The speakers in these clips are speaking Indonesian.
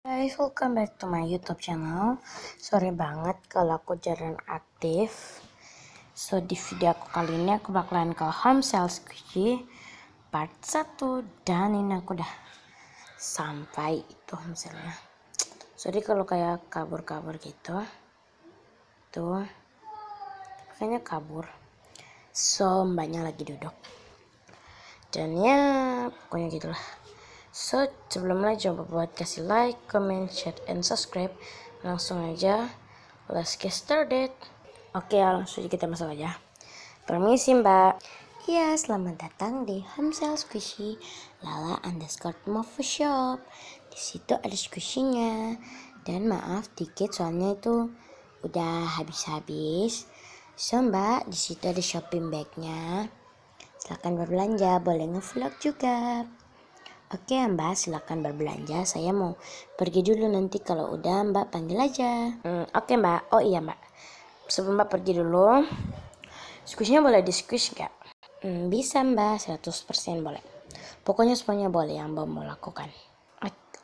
guys, welcome back to my youtube channel Sorry banget kalau aku jarang aktif So, di video aku kali ini aku bakalan ke home sales squishy Part 1 Dan ini aku udah sampai itu home salesnya Sorry kalau kayak kabur-kabur gitu Tuh Kayaknya kabur So, mbaknya lagi duduk Dan ya, pokoknya gitulah So, sebelum lagi jangan lupa buat kasih like, comment, share, and subscribe. Langsung aja, let's get started. Oke, langsung aja kita masuk aja. Permisi mbak. Iya, selamat datang di Home Sale Squishy Lala underscore Move Shop. Di situ ada squishy-nya. Dan maaf tiket soalnya itu udah habis-habis. So mbak, di situ ada shopping bag nya. Silahkan berbelanja, boleh nge-vlog juga. Oke Mbak, silahkan berbelanja. Saya mau pergi dulu nanti kalau udah Mbak panggil aja. Hmm, Oke Mbak, oh iya Mbak. Sebelum Mbak pergi dulu, squishnya boleh di squish nggak? Hmm, bisa Mbak, 100% boleh. Pokoknya semuanya boleh yang Mbak mau lakukan.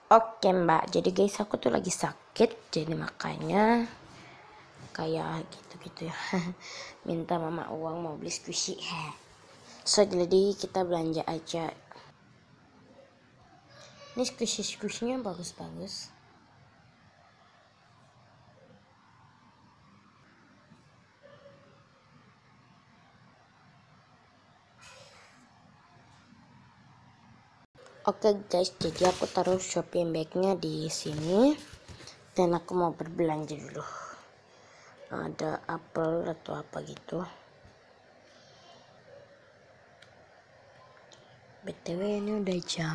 Oke Mbak, jadi guys aku tuh lagi sakit, jadi makanya kayak gitu-gitu ya. Minta mama uang mau beli squishy. So jadi kita belanja aja ini squishy-squishynya bagus-bagus. Oke okay guys, jadi aku taruh shopping bagnya di sini dan aku mau berbelanja dulu. Ada apel atau apa gitu. btw ini udah jam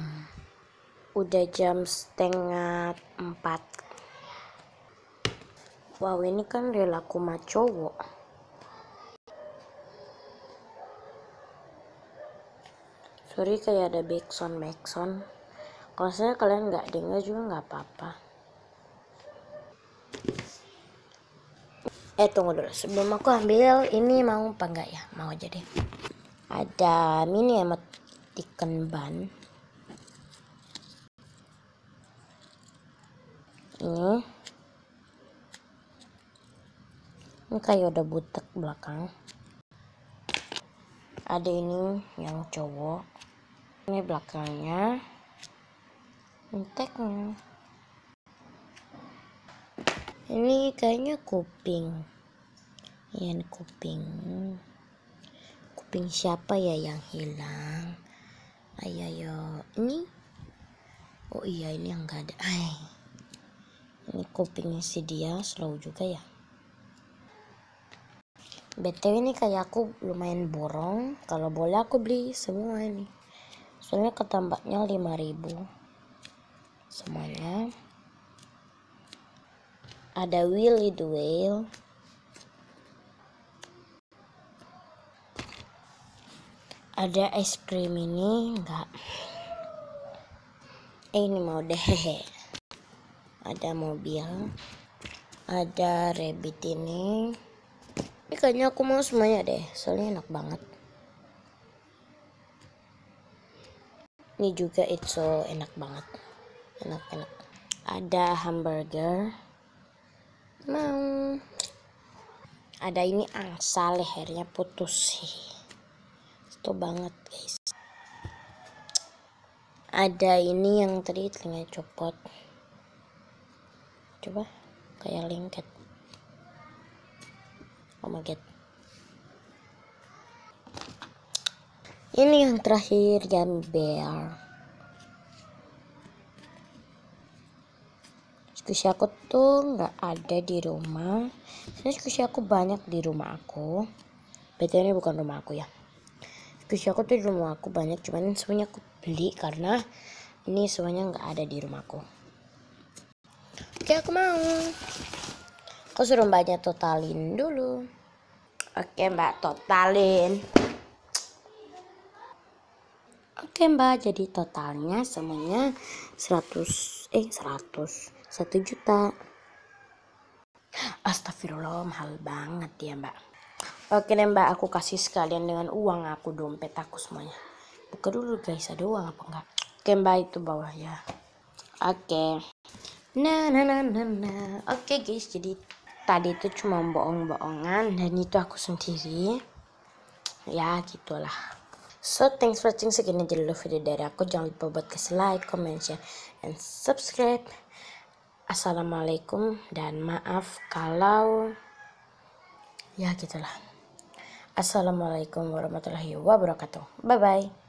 udah jam setengah empat wow ini kan rela kuma cowok sorry kayak ada backsound backsound kalau saya kalian nggak dengar juga nggak apa-apa eh tunggu dulu sebelum aku ambil ini mau apa enggak ya mau jadi ada mini emoticon ban ini ini kayak udah butek belakang ada ini yang cowok ini belakangnya enteknya ini kayaknya kuping ini kuping kuping siapa ya yang hilang ayo ayo ini oh iya ini yang gak ada Ay ini kupingnya si dia slow juga ya BTW ini kayak aku lumayan borong kalau boleh aku beli semua ini soalnya ketambaknya 5000 semuanya ada Willy the Whale ada es krim ini enggak eh, ini mau deh ada mobil ada rabbit ini ini kayaknya aku mau semuanya deh soalnya enak banget ini juga it's so enak banget enak enak ada hamburger mau ada ini angsa lehernya putus sih itu banget guys ada ini yang tadi telinga copot coba kayak lingket oh my god ini yang terakhir jam bear skusi aku tuh nggak ada di rumah karena skusi aku banyak di rumah aku betul ini bukan rumah aku ya skusi aku tuh di rumah aku banyak cuman semuanya aku beli karena ini semuanya nggak ada di rumahku Oke aku mau. Aku suruh mbaknya totalin dulu. Oke mbak totalin. Oke mbak jadi totalnya semuanya 100 eh 100 1 juta. Astagfirullah mahal banget ya mbak. Oke deh mbak aku kasih sekalian dengan uang aku dompet aku semuanya. Buka dulu guys ada uang apa enggak. Oke mbak itu bawah ya. Oke, Nah, nah, nah, nah, nah. Oke okay, guys, jadi tadi itu cuma bohong-bohongan dan itu aku sendiri. Ya, gitulah. So, thanks for watching. Segini aja dulu video dari aku. Jangan lupa buat kasih like, comment, share, and subscribe. Assalamualaikum dan maaf kalau ya gitulah. Assalamualaikum warahmatullahi wabarakatuh. Bye-bye.